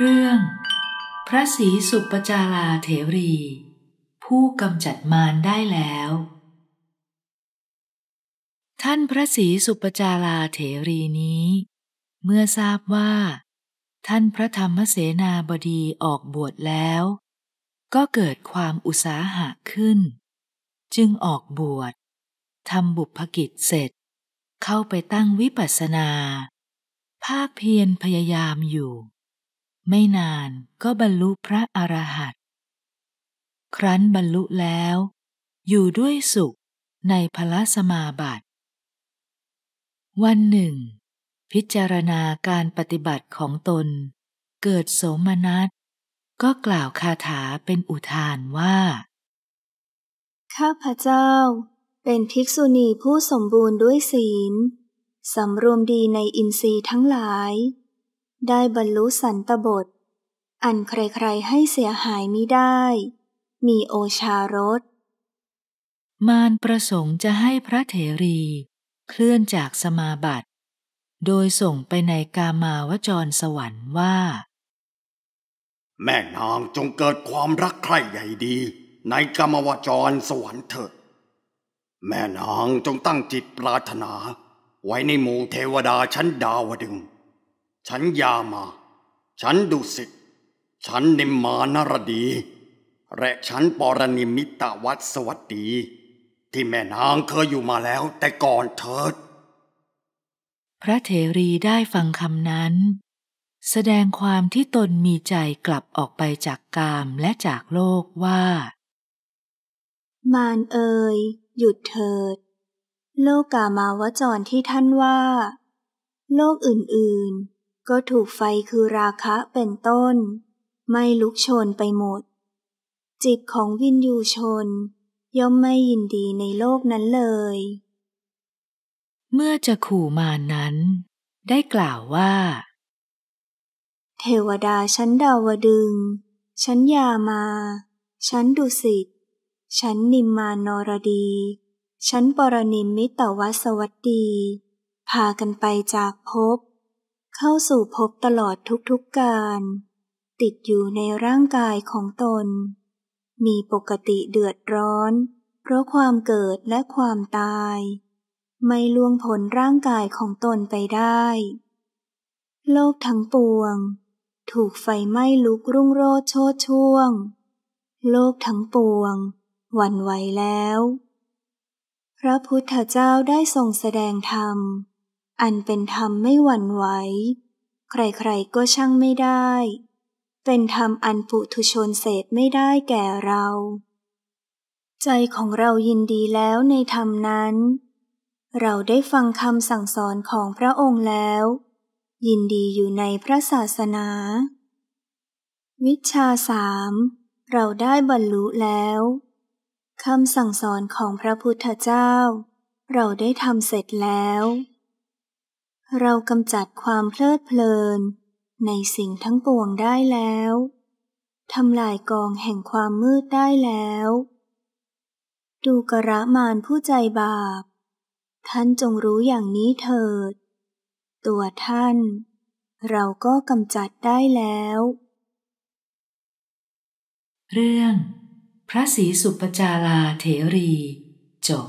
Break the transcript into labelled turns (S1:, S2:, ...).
S1: เรื่อง พระศรีสุปจาราเถรี ผู้กำจัดมารได้แล้ว ท่านพระศรีสุปจาราเถรีนี้ เมื่อทราบว่า ท่านพระธรรมเสนาบดีออกบวชแล้วก็เกิดความอุตสาหะขึ้น จึงออกบวชทำบุพกิจเสร็จ เข้าไปตั้งวิปัสสนา ภาคเพียรพยายามอยู่ไม่นานก็บรรลุพระอรหันต์ครั้นบรรลุแล้ว อยู่ด้วยสุขในพละสมาบัติ วันหนึ่ง พิจารณาการปฏิบัติของตน เกิดโสมนัสก็กล่าวคาถาเป็นอุทานว่า
S2: ข้าพเจ้าเป็นภิกษุณีผู้สมบูรณ์ด้วยศีล สำรวมดีในอินทรีย์ทั้งหลายได้บรรลุสันตบท อันใคร ๆ ให้เสียหายมิได้ มีโอชารส
S1: มารประสงค์จะให้พระเถรีเคลื่อนจากสมาบัติ โดยส่งไปในกามาวจรสวรรค์ว่า
S3: แม่นางจงเกิดความรักใคร่ใหญ่ดีในกามาวจรสวรรค์เถิด แม่นางจงตั้งจิตปรารถนาไว้ในหมู่เทวดาชั้นดาวดึงฉันยามา ฉันดุสิต ฉันนิมมานรดี และฉันปรนิมิตวัดสวัสดี ที่แม่นางเคยอยู่มาแล้วแต่ก่อนเถิด
S1: พระเถรีได้ฟังคำนั้น แสดงความที่ตนมีใจกลับออกไปจากกามและจากโลกว่า
S2: มานเอยหยุดเถิด โลกกามาวจรที่ท่านว่า โลกอื่นก็ถูกไฟคือราคะเป็นต้น ไม่ลุกโชนไปหมด จิตของวินยูชน ย่อมไม่ยินดีในโลกนั้นเลย เมื่อจะขู่มานั้น ได้กล่าวว่า เทวดาชั้นดาวดึงชั้นยามา ชั้นดุสิตชั้นนิมมานรดีชั้นปรนิมมิตวสวัสดี พากันไปจากภพเข้าสู่พบตลอดทุกๆกการ ติดอยู่ในร่างกายของตน มีปกติเดือดร้อน เพราะความเกิดและความตาย ไม่ล่วงผลร่างกายของตนไปได้ โลกทั้งปวง ถูกไฟไหม้ลุกรุ่งโรจโชดช่วง โลกทั้งปวงหวั่นไหวแล้ว พระพุทธเจ้าได้ทรงแสดงธรรมอันเป็นธรรมไม่หวั่นไหว ใครๆก็ช่างไม่ได้ เป็นธรรมอันปุถุชนเสพไม่ได้แก่เรา ใจของเรายินดีแล้วในธรรมนั้น เราได้ฟังคำสั่งสอนของพระองค์แล้ว ยินดีอยู่ในพระศาสนา วิชาสามเราได้บรรลุแล้ว คำสั่งสอนของพระพุทธเจ้า เราได้ทำเสร็จแล้วเรากำจัดความเพลิดเพลินในสิ่งทั้งปวงได้แล้ว ทำลายกองแห่งความมืดได้แล้ว ดูกระมานผู้ใจบาป ท่านจงรู้อย่างนี้เถิด ตัวท่านเราก็กำจัดได้แล้ว
S1: เรื่อง พระศรีสุปจาราเถรี จบ